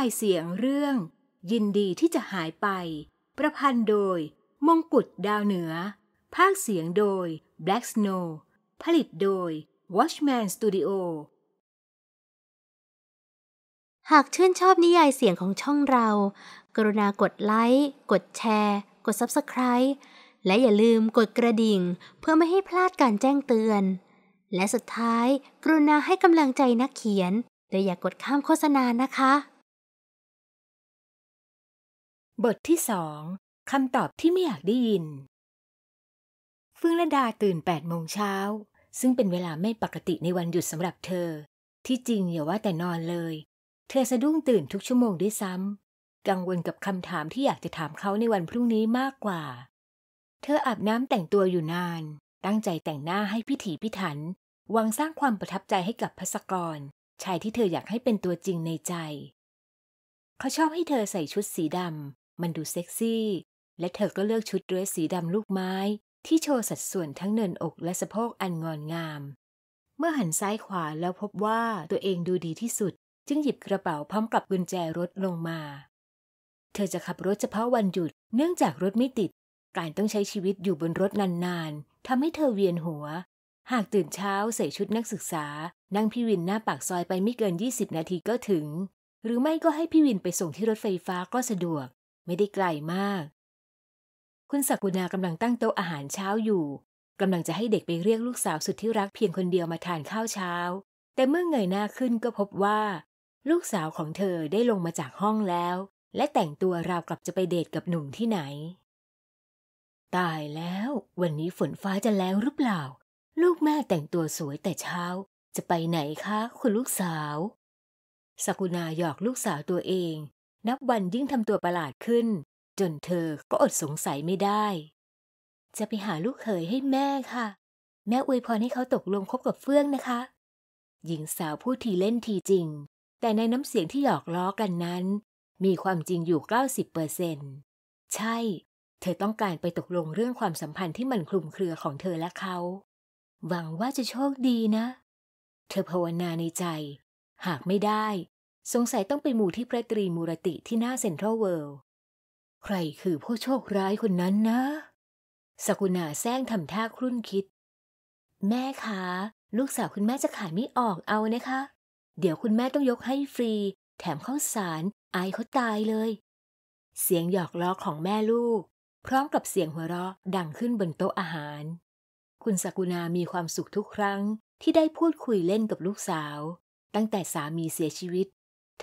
ายเสียงเรื่อง ยินดีที่จะหายไป ประพันธ์โดย มงกุฎดาวเหนือ ภาคเสียงโดย Black Snow ผลิตโดย Watchman Studio หากชื่นชอบนิยายเสียงของช่องเรา กรุณากดไลค์กดแชร์กด Subscribe และอย่าลืมกดกระดิ่ง เพื่อไม่ให้พลาดการแจ้งเตือน และสุดท้ายกรุณาให้กำลังใจนักเขียนโดยอย่ากกดข้ามโฆษณานะคะบทที่สองคำตอบที่ไม่อยากได้ยินเฟื่องระดาตื่นแปดโมงเช้า ซึ่งเป็นเวลาไม่ปกติในวันหยุดสำหรับเธอ ที่จริงอย่าว่าแต่นอนเลย เธอสะดุ้งตื่นทุกชั่วโมงด้วยซ้ำ กังวลกับคำถามที่อยากจะถามเขาในวันพรุ่งนี้มากกว่า เธออาบน้ำแต่งตัวอยู่นาน ตั้งใจแต่งหน้าให้พิถีพิถันหวังสร้างความประทับใจให้กับพัสกร ชายที่เธออยากให้เป็นตัวจริงในใจ เขาชอบให้เธอใส่ชุดสีดำมันดูเซ็กซี่ และเธอก็เลือกชุดเดรสสีดำลูกไม้ที่โชว์สัดส่วนทั้งเนินอกและสะโพกอันงอนงาม เมื่อหันซ้ายขวาแล้วพบว่าตัวเองดูดีที่สุด จึงหยิบกระเป๋าพร้อมกับกุญแจรถลงมา เธอจะขับรถเฉพาะวันหยุด เนื่องจากรถไม่ติดการต้องใช้ชีวิตอยู่บนรถนานๆ ทำให้เธอเวียนหัว หากตื่นเช้าใส่ชุดนักศึกษา นั่งพี่วินหน้าปากซอยไปไม่เกิน 20 นาทีก็ถึง หรือไม่ก็ให้พี่วินไปส่งที่รถไฟฟ้าก็สะดวกไม่ได้ไกลมาก คุณสักุณากำลังตั้งโต๊ะอาหารเช้าอยู่ กำลังจะให้เด็กไปเรียกลูกสาวสุดที่รักเพียงคนเดียวมาทานข้าวเช้า แต่เมื่อเงยหน้าขึ้นก็พบว่า ลูกสาวของเธอได้ลงมาจากห้องแล้ว และแต่งตัวราวกับจะไปเดทกับหนุ่มที่ไหน ตายแล้ววันนี้ฝนฟ้าจะแล้วหรือเปล่า ลูกแม่แต่งตัวสวยแต่เช้า จะไปไหนคะ คุณลูกสาวสกุณาหยอกลูกสาวตัวเองนับวันยิ่งทำตัวประหลาดขึ้น จนเธอก็อดสงสัยไม่ได้ จะไปหาลูกเขยให้แม่ค่ะ แม่อวยพรให้เขาตกลงคบกับเฟื่องนะคะ หญิงสาวพูดทีเล่นทีจริง แต่ในน้ำเสียงที่หยอกล้อกันนั้น มีความจริงอยู่ 90เปอร์เซนใช่ เธอต้องการไปตกลงเรื่องความสัมพันธ์ที่มันคลุมเครือของเธอและเขาหวังว่าจะโชคดีนะ เธอภาวนาในใจหากไม่ได้สงสัยต้องไปหมู่ที่พระตรีมูรติที่หน้าเซ็นทรัลเวิลด์ ใครคือผู้โชคร้ายคนนั้นนะ สกุณาแซงทำท่าครุ่นคิด แม่คะลูกสาวคุณแม่จะขายไม่ออกเอานะคะ เดี๋ยวคุณแม่ต้องยกให้ฟรี แถมข้าวสาร อายเขาตายเลย เสียงหยอกล้อของแม่ลูก พร้อมกับเสียงหัวเราะดังขึ้นบนโต๊ะอาหาร คุณสกุณามีความสุขทุกครั้งที่ได้พูดคุยเล่นกับลูกสาว ตั้งแต่สามีเสียชีวิต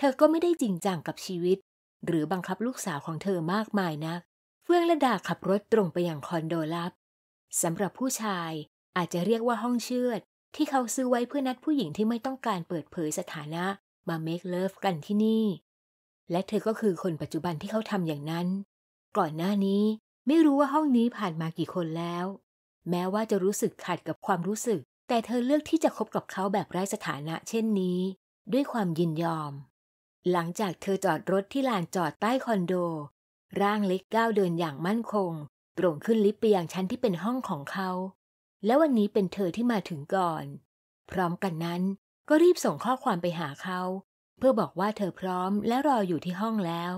เธอก็ไม่ได้จริงจังกับชีวิต หรือบังคับลูกสาวของเธอมากมายนะักเฟื่องและดาขับรถตรงไปยังคอนโดลับสำหรับผู้ชายอาจจะเรียกว่าห้องเชือดที่เขาซื้อไว้เพื่อนัดผู้หญิงที่ไม่ต้องการเปิดเผยสถานะมาเมคเลิฟกันที่นี่ และเธอก็คือคนปัจจุบันที่เขาทำอย่างนั้น ก่อนหน้านี้ ไม่รู้ว่าห้องนี้ผ่านมากี่คนแล้ว แม้ว่าจะรู้สึกขัดกับความรู้สึก แต่เธอเลือกที่จะคบกับเขาแบบไร้สถานะเช่นนี้ ด้วยความยินยอมหลังจากเธอจอดรถที่ลานจอดใต้คอนโด ร่างเล็กก้าวเดินอย่างมั่นคง ตรงขึ้นลิฟต์ไปยังชั้นที่เป็นห้องของเขา และวันนี้เป็นเธอที่มาถึงก่อน พร้อมกันนั้น ก็รีบส่งข้อความไปหาเขา เพื่อบอกว่าเธอพร้อมและรออยู่ที่ห้องแล้ว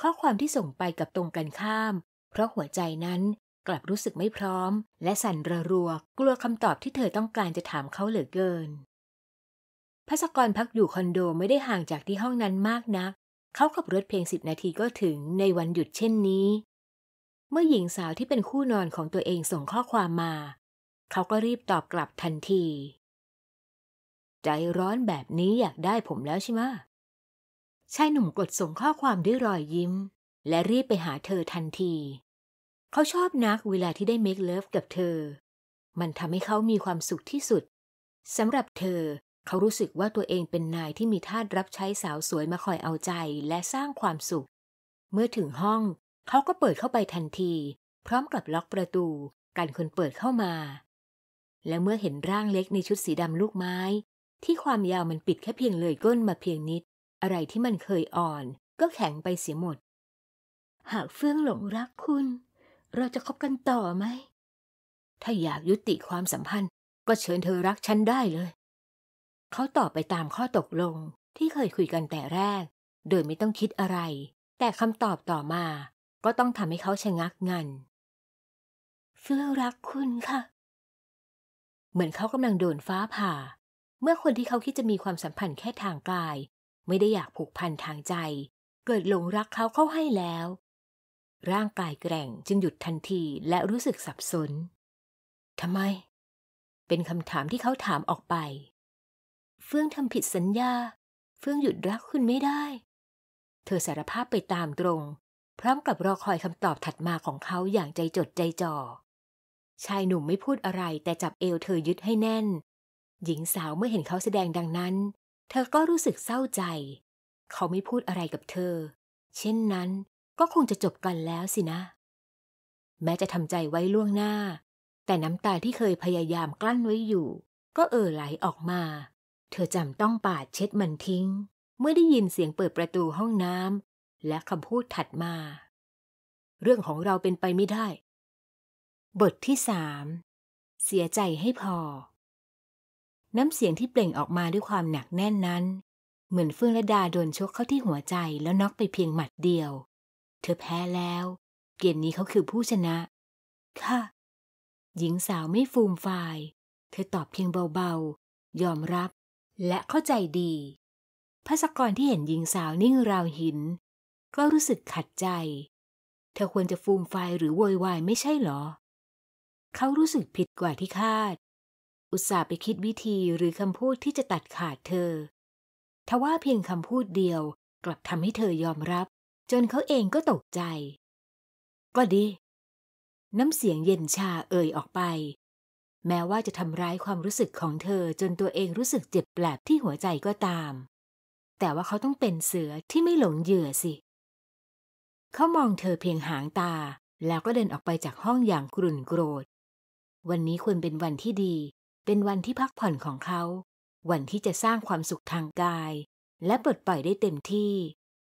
ข้อความที่ส่งไปกับตรงกันข้าม เพราะหัวใจนั้นกลับรู้สึกไม่พร้อม และสั่นระรัว กลัวคำตอบที่เธอต้องการจะถามเขาเหลือเกินพัสกรพักอยู่คอนโดไม่ได้ห่างจากที่ห้องนั้นมากนัก เขาขับรถเพียงสิบนาทีก็ถึงในวันหยุดเช่นนี้ เมื่อหญิงสาวที่เป็นคู่นอนของตัวเองส่งข้อความมา เขาก็รีบตอบกลับทันที ใจร้อนแบบนี้อยากได้ผมแล้วใช่ไหมชายหนุ่มกดส่งข้อความด้วยรอยยิ้ม และรีบไปหาเธอทันที เขาชอบนักเวลาที่ได้เมคเลิฟกับเธอ มันทำให้เขามีความสุขที่สุดสำหรับเธอเขารู้สึกว่าตัวเองเป็นนายที่มีทาสรับใช้สาวสวยมาคอยเอาใจและสร้างความสุข เมื่อถึงห้องเขาก็เปิดเข้าไปทันที พร้อมกับล็อกประตูกันคนเปิดเข้ามา และเมื่อเห็นร่างเล็กในชุดสีดำลูกไม้ ที่ความยาวมันปิดแค่เพียงเลยก้นมาเพียงนิด อะไรที่มันเคยอ่อนก็แข็งไปเสียหมด หากเฟื่องหลงรักคุณ เราจะคบกันต่อไหม ถ้าอยากยุติความสัมพันธ์ ก็เชิญเธอรักฉันได้เลยเขาตอบไปตามข้อตกลงที่เคยคุยกันแต่แรก โดยไม่ต้องคิดอะไร แต่คำตอบต่อมาก็ต้องทำให้เขาชะงักงันเฟื่อรักคุณค่ะ เหมือนเขากำลังโดนฟ้าผ่าเมื่อคนที่เขาคิดจะมีความสัมพันธ์แค่ทางกาย ไม่ได้อยากผูกพันทางใจ เกิดหลงรักเขาเข้าให้แล้ว ร่างกายแกร่งจึงหยุดทันทีและรู้สึกสับสนทำไม เป็นคำถามที่เขาถามออกไปเฟื่องทำผิดสัญญา เฟื่องหยุดรักคุณไม่ได้ เธอสารภาพไปตามตรง พร้อมกับรอคอยคำตอบถัดมาของเขาอย่างใจจดใจจ่อ ชายหนุ่มไม่พูดอะไร แต่จับเอวเธอยึดให้แน่น หญิงสาวเมื่อเห็นเขาแสดงดังนั้น เธอก็รู้สึกเศร้าใจ เขาไม่พูดอะไรกับเธอ เช่นนั้นก็คงจะจบกันแล้วสินะ แม้จะทำใจไว้ล่วงหน้า แต่น้ำตาที่เคยพยายามกลั้นไว้อยู่ ก็เอ่อไหลออกมาเธอจำต้องปาดเช็ดมันทิ้ง เมื่อได้ยินเสียงเปิดประตูห้องน้ำและคำพูดถัดมา เรื่องของเราเป็นไปไม่ได้ บทที่สามเสียใจให้พอ น้ำเสียงที่เปล่งออกมาด้วยความหนักแน่นนั้น เหมือนเฟื่องระดาโดนชกเข้าที่หัวใจแล้วน็อกไปเพียงหมัดเดียว เธอแพ้แล้ว เกมนี้เขาคือผู้ชนะ ค่ะ หญิงสาวไม่ฟูมฟาย เธอตอบเพียงเบาๆยอมรับและเข้าใจดีภาสกรที่เห็นหญิงสาวนิ่งราวหิน ก็รู้สึกขัดใจ เธอควรจะฟูมไฟหรือโวยวายไม่ใช่หรอ เขารู้สึกผิดกว่าที่คาด อุตส่าห์ไปคิดวิธีหรือคำพูดที่จะตัดขาดเธอ ทว่าเพียงคำพูดเดียวกลับทำให้เธอยอมรับ จนเขาเองก็ตกใจ ก็ดี น้ำเสียงเย็นชาเอ่ยออกไปแม้ว่าจะทำร้ายความรู้สึกของเธอจนตัวเองรู้สึกเจ็บแปลบที่หัวใจก็ตาม แต่ว่าเขาต้องเป็นเสือที่ไม่หลงเหยื่อสิ เขามองเธอเพียงหางตา แล้วก็เดินออกไปจากห้องอย่างกรุ่นโกรธ วันนี้ควรเป็นวันที่ดี เป็นวันที่พักผ่อนของเขา วันที่จะสร้างความสุขทางกาย และปลดปล่อยได้เต็มที่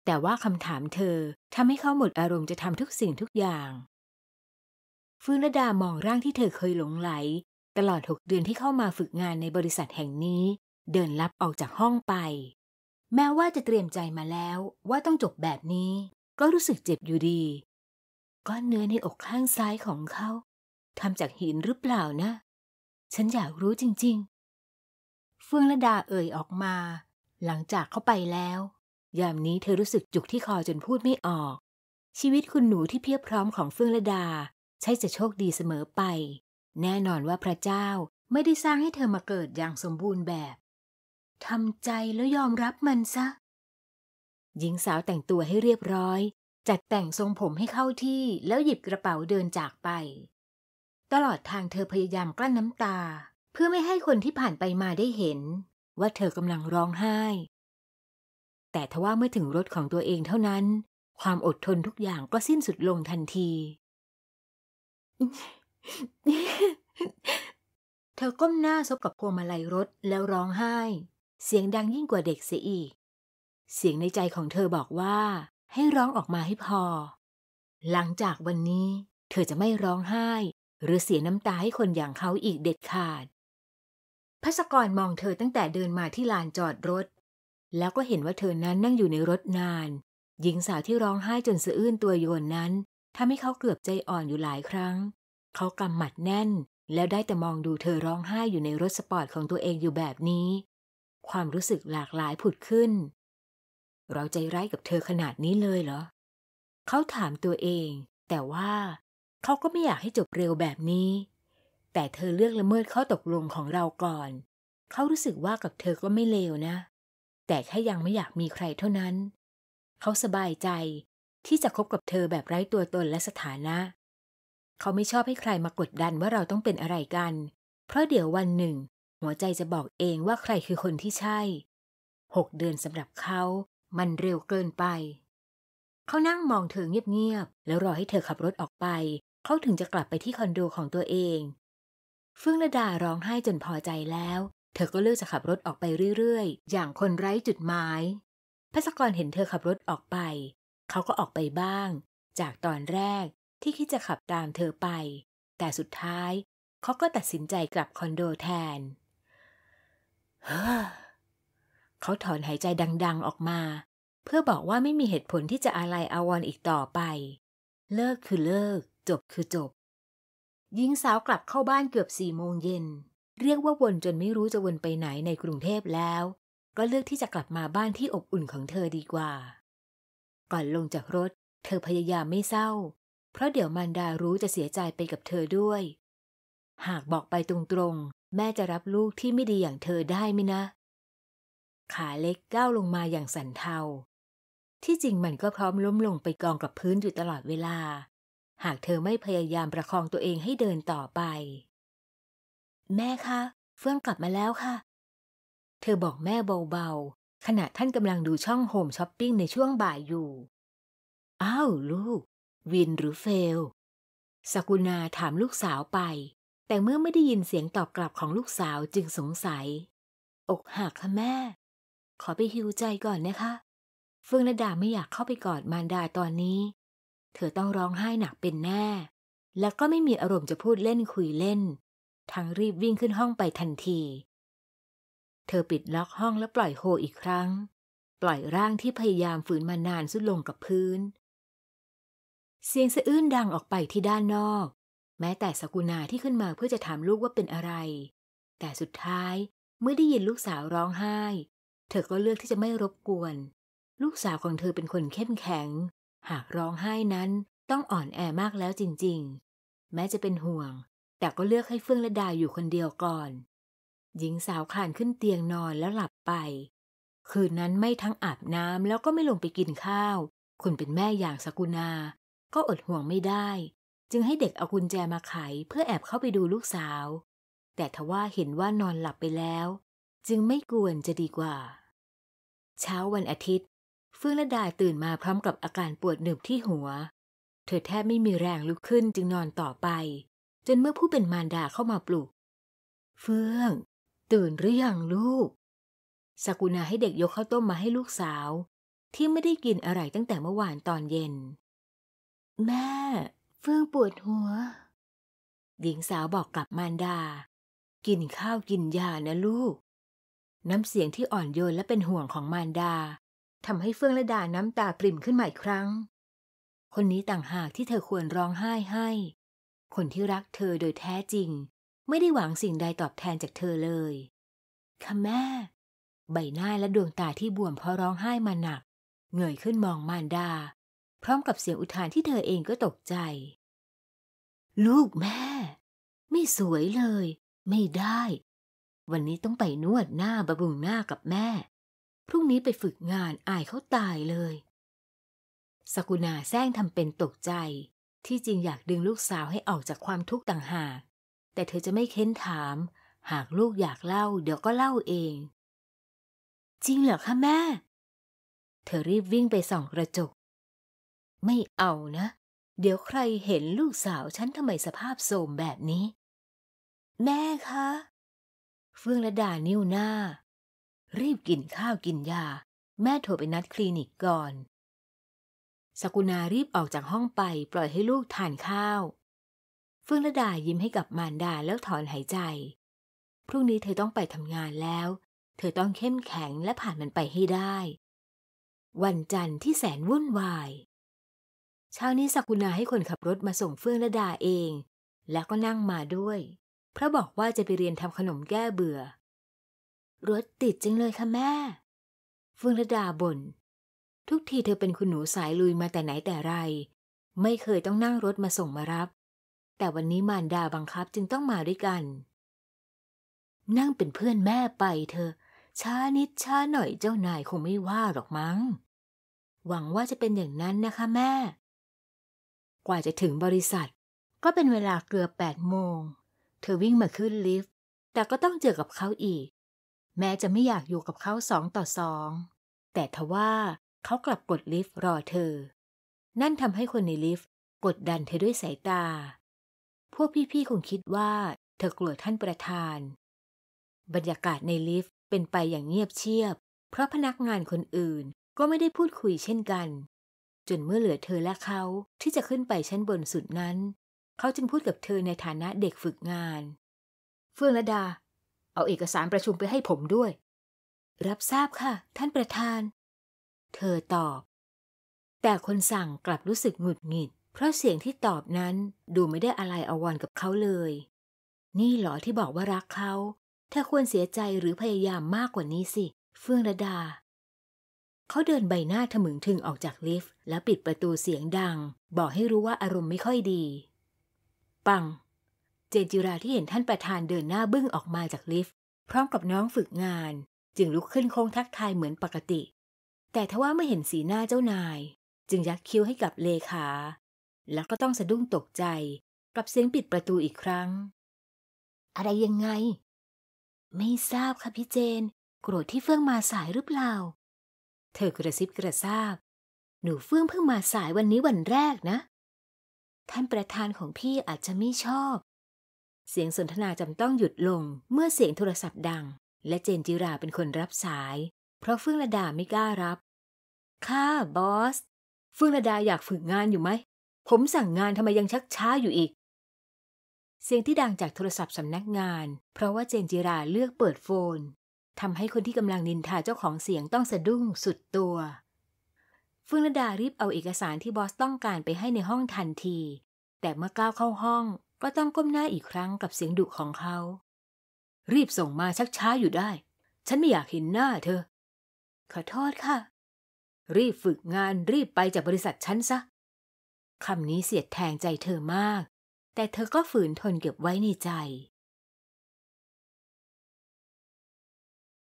แต่ว่าคำถามเธอทำให้เขาหมดอารมณ์จะทำทุกสิ่งทุกอย่าง ฟื้นระดามองร่างที่เธอเคยหลงไหลตลอดหกเดือนที่เข้ามาฝึกงานในบริษัทแห่งนี้เดินลับออกจากห้องไป แม้ว่าจะเตรียมใจมาแล้วว่าต้องจบแบบนี้ก็รู้สึกเจ็บอยู่ดีก้อนเนื้อในอกข้างซ้ายของเขา ทำจากหินหรือเปล่านะ ฉันอยากรู้จริง ๆ เฟื่องละดาเอ่ยออกมา หลังจากเขาไปแล้ว ยามนี้เธอรู้สึกจุกที่คอจนพูดไม่ออก ชีวิตคุณหนูที่เพียบพร้อมของเฟื่องละดาใช่จะโชคดีเสมอไปแน่นอนว่าพระเจ้าไม่ได้สร้างให้เธอมาเกิดอย่างสมบูรณ์แบบทำใจแล้วยอมรับมันซะ หญิงสาวแต่งตัวให้เรียบร้อย จัดแต่งทรงผมให้เข้าที่ แล้วหยิบกระเป๋าเดินจากไป ตลอดทางเธอพยายามกลั้นน้ำตา เพื่อไม่ให้คนที่ผ่านไปมาได้เห็น ว่าเธอกำลังร้องไห้ แต่ทว่าเมื่อถึงรถของตัวเองเท่านั้น ความอดทนทุกอย่างก็สิ้นสุดลงทันทีเธอก้มหน้าซบกับพวงมาลัยรถแล้วร้องไห้ เสียงดังยิ่งกว่าเด็กเสียอีกเสียงในใจของเธอบอกว่า ให้ร้องออกมาให้พอ หลังจากวันนี้เธอจะไม่ร้องไห้ หรือเสียน้ำตาให้คนอย่างเขาอีกเด็ดขาดพัสกรมองเธอตั้งแต่เดินมาที่ลานจอดรถ แล้วก็เห็นว่าเธอนั้นนั่งอยู่ในรถนาน หญิงสาวที่ร้องไห้จนสะอื้นตัวโยนนั้นทำให้เขาเกือบใจอ่อนอยู่หลายครั้งเขากำหมัดแน่นแล้วได้แต่มองดูเธอร้องไห้อยู่ในรถสปอร์ตของตัวเองอยู่แบบนี้ ความรู้สึกหลากหลายผุดขึ้น เราใจร้ายกับเธอขนาดนี้เลยเหรอเขาถามตัวเอง แต่ว่าเขาก็ไม่อยากให้จบเร็วแบบนี้ แต่เธอเลือกละเมิดข้อตกลงของเราก่อน เขารู้สึกว่ากับเธอก็ไม่เลวนะ แต่แค่ยังไม่อยากมีใครเท่านั้น เขาสบายใจที่จะคบกับเธอแบบไร้ตัวตนและสถานะเขาไม่ชอบให้ใครมากดดันว่าเราต้องเป็นอะไรกัน เพราะเดี๋ยววันหนึ่ง หัวใจจะบอกเองว่าใครคือคนที่ใช่หกเดือนสำหรับเขา มันเร็วเกินไป เขานั่งมองเธอเงียบ ๆ แล้วรอให้เธอขับรถออกไป เขาถึงจะกลับไปที่คอนโดของตัวเองเฟื่องระดาร้องไห้จนพอใจแล้ว เธอก็เลือกจะขับรถออกไปเรื่อย ๆ อย่างคนไร้จุดหมายพัสกรเห็นเธอขับรถออกไป เขาก็ออกไปบ้าง จากตอนแรกที่คิดจะขับตามเธอไป แต่สุดท้าย เขาก็ตัดสินใจกลับคอนโดแทนเขาถอนหายใจดังๆออกมา เพื่อบอกว่าไม่มีเหตุผลที่จะอะไรอาวรออีกต่อไป เลิกคือเลิกจบคือจบหญิงสาวกลับเข้าบ้านเกือบสี่โมงเย็นเรียกว่าวนจนไม่รู้จะวนไปไหนในกรุงเทพแล้ว ก็เลือกที่จะกลับมาบ้านที่อบอุ่นของเธอดีกว่า ก่อนลงจากรถ เธอพยายามไม่เศร้าเพราะเดี๋ยวมันดารู้จะเสียใจไปกับเธอด้วย หากบอกไปตรงๆ แม่จะรับลูกที่ไม่ดีอย่างเธอได้ไหมนะ ขาเล็กก้าวลงมาอย่างสันเทา ที่จริงมันก็พร้อมล้มลงไปกองกับพื้นอยู่ตลอดเวลา หากเธอไม่พยายามประคองตัวเองให้เดินต่อไป แม่คะ เฟื่องกลับมาแล้วค่ะ เธอบอกแม่เบาๆ ขณะท่านกำลังดูช่องโฮมช้อปปิ้งในช่วงบ่ายอยู่ อ้าวลูกวินหรือเฟลสกุณาถามลูกสาวไป แต่เมื่อไม่ได้ยินเสียงตอบกลับของลูกสาวจึงสงสัย อกหักค่ะแม่ ขอไปฮิวใจก่อนนะคะ เฟืองระดาไม่อยากเข้าไปกอดมารดาตอนนี้ เธอต้องร้องไห้หนักเป็นแน่ และก็ไม่มีอารมณ์จะพูดเล่นคุยเล่น ทั้งรีบวิ่งขึ้นห้องไปทันที เธอปิดล็อกห้องแล้วปล่อยโฮอีกครั้ง ปล่อยร่างที่พยายามฝืนมานานสุดลงกับพื้นเสียงสะอื้นดังออกไปที่ด้านนอก แม้แต่สกุณาที่ขึ้นมาเพื่อจะถามลูกว่าเป็นอะไร แต่สุดท้ายเมื่อได้ยินลูกสาวร้องไห้ เธอก็เลือกที่จะไม่รบกวน ลูกสาวของเธอเป็นคนเข้มแข็ง หากร้องไห้นั้นต้องอ่อนแอมากแล้วจริงๆ แม้จะเป็นห่วง แต่ก็เลือกให้เฟื่องและดาอยู่คนเดียวก่อน หญิงสาวขานขึ้นเตียงนอนแล้วหลับไปคืนนั้นไม่ทั้งอาบน้ำแล้วก็ไม่ลงไปกินข้าวคนเป็นแม่อย่างสกุณาก็อดห่วงไม่ได้ จึงให้เด็กเอากุญแจมาไข เพื่อแอบเข้าไปดูลูกสาว แต่ทว่าเห็นว่านอนหลับไปแล้ว จึงไม่กวนจะดีกว่า เช้าวันอาทิตย์เฟื่องและดาตื่นมาพร้อมกับอาการปวดหนึบที่หัว เธอแทบไม่มีแรงลุกขึ้นจึงนอนต่อไป จนเมื่อผู้เป็นมารดาเข้ามาปลุกเฟื่อง ตื่นหรือยังลูกสกุณาให้เด็กยกข้าวต้มมาให้ลูกสาว ที่ไม่ได้กินอะไรตั้งแต่เมื่อวานตอนเย็นแม่เฟื่องปวดหัวหญิงสาวบอกกลับมารดา กินข้าวกินยานะลูก น้ำเสียงที่อ่อนโยนและเป็นห่วงของมารดาทำให้เฟื่องและดาน้ำตาปริ่มขึ้นใหม่ครั้ง คนนี้ต่างหากที่เธอควรร้องไห้ให้ คนที่รักเธอโดยแท้จริง ไม่ได้หวังสิ่งใดตอบแทนจากเธอเลยค่ะแม่ ใบหน้าและดวงตาที่บวมเพราะร้องไห้มาหนักเงยขึ้นมองมารดาพร้อมกับเสียงอุทานที่เธอเองก็ตกใจ ลูกแม่ ไม่สวยเลย ไม่ได้ วันนี้ต้องไปนวดหน้าบำรุงหน้ากับแม่ พรุ่งนี้ไปฝึกงานอายเขาตายเลย สกุณาแซงทำเป็นตกใจ ที่จริงอยากดึงลูกสาวให้ออกจากความทุกข์ต่างหากแต่เธอจะไม่เค้นถาม หากลูกอยากเล่าเดี๋ยวก็เล่าเอง จริงเหรอคะแม่ เธอรีบวิ่งไปส่องกระจกไม่เอานะเดี๋ยวใครเห็นลูกสาวฉันทำไมสภาพโทมแบบนี้ แม่คะเฟื่องระดานิ้วหน้า รีบกินข้าวกินยาแม่โทรไปนัดคลินิกก่อนสกุณารีบออกจากห้องไป ปล่อยให้ลูกทานข้าวเฟื่องระดายิ้มให้กับมารดาแล้วถอนหายใจ พรุ่งนี้เธอต้องไปทำงานแล้ว เธอต้องเข้มแข็งและผ่านมันไปให้ได้ วันจันทร์ที่แสนวุ่นวายเช้านี้สักุณาให้คนขับรถมาส่งเฟื่องและดาเอง แล้วก็นั่งมาด้วยเพราะบอกว่าจะไปเรียนทำขนมแก้เบื่อ รถติดจริงเลยค่ะแม่เฟื่องและดาบน่นทุกทีเธอเป็นคุณหนูสายลุยมาแต่ไหนแต่ไร ไม่เคยต้องนั่งรถมาส่งมารับ แต่วันนี้มารดาบังคับจึงต้องมาด้วยกัน นั่งเป็นเพื่อนแม่ไปเธอช้านิดช้าหน่อยเจ้านายคงไม่ว่าหรอกมั้ง หวังว่าจะเป็นอย่างนั้นนะคะแม่กว่าจะถึงบริษัท ก็เป็นเวลาเกือบแปดโมง เธอวิ่งมาขึ้นลิฟต์ แต่ก็ต้องเจอกับเขาอีก แม้จะไม่อยากอยู่กับเขาสองต่อสองแต่ทว่าเขากลับกดลิฟต์รอเธอ นั่นทำให้คนในลิฟต์ กดดันเธอด้วยสายตา พวกพี่ๆคงคิดว่าเธอกลัวท่านประธาน บรรยากาศในลิฟต์เป็นไปอย่างเงียบเชียบ เพราะพนักงานคนอื่นก็ไม่ได้พูดคุยเช่นกันจนเมื่อเหลือเธอและเขาที่จะขึ้นไปชั้นบนสุดนั้น เขาจึงพูดกับเธอในฐานะเด็กฝึกงาน เฟื่องระดา เอาเอกสารประชุมไปให้ผมด้วย รับทราบค่ะ ท่านประธาน เธอตอบ แต่คนสั่งกลับรู้สึกหงุดหงิด เพราะเสียงที่ตอบนั้นดูไม่ได้อะไรอววรกับเขาเลย นี่หรอที่บอกว่ารักเขาเธอควรเสียใจหรือพยายามมากกว่านี้สิเฟื่องระดาเขาเดินใบหน้าถมึงถึงออกจากลิฟต์แล้วปิดประตูเสียงดัง บอกให้รู้ว่าอารมณ์ไม่ค่อยดี ปังเจนจิราที่เห็นท่านประธานเดินหน้าบึ้งออกมาจากลิฟต์พร้อมกับน้องฝึกงาน จึงลุกขึ้นโค้งทักทายเหมือนปกติ แต่ทว่าไม่เห็นสีหน้าเจ้านาย จึงยักคิ้วให้กับเลขา แล้วก็ต้องสะดุ้งตกใจกับเสียงปิดประตูอีกครั้ง อะไรยังไง ไม่ทราบค่ะพี่เจน โกรธที่เฟื่องมาสายหรือเปล่าเธอกระซิบกระซาบ หนูเฟื่องเพิ่งมาสายวันนี้วันแรกนะ ท่านประธานของพี่อาจจะไม่ชอบ เสียงสนทนาจำต้องหยุดลงเมื่อเสียงโทรศัพท์ดัง และเจนจิราเป็นคนรับสาย เพราะเฟื่องระดาไม่กล้ารับ ค่ะบอส เฟื่องระดาอยากฝึกงานอยู่ไหม ผมสั่งงานทำไมยังชักช้าอยู่อีก เสียงที่ดังจากโทรศัพท์สำนักงาน เพราะว่าเจนจิราเลือกเปิดโฟนทำให้คนที่กำลังนินทาเจ้าของเสียงต้องสะดุ้งสุดตัวฟื่องระดารีบเอาเอกสารที่บอสต้องการไปให้ในห้องทันที แต่เมื่อก้าวเข้าห้องก็ต้องก้มหน้าอีกครั้งกับเสียงดุของเขา รีบส่งมาชักช้าอยู่ได้ ฉันไม่อยากเห็นหน้าเธอ ขอโทษค่ะ รีบฝึกงานรีบไปจากบริษัทฉันซะ คำนี้เสียดแทงใจเธอมาก แต่เธอก็ฝืนทนเก็บไว้ในใจ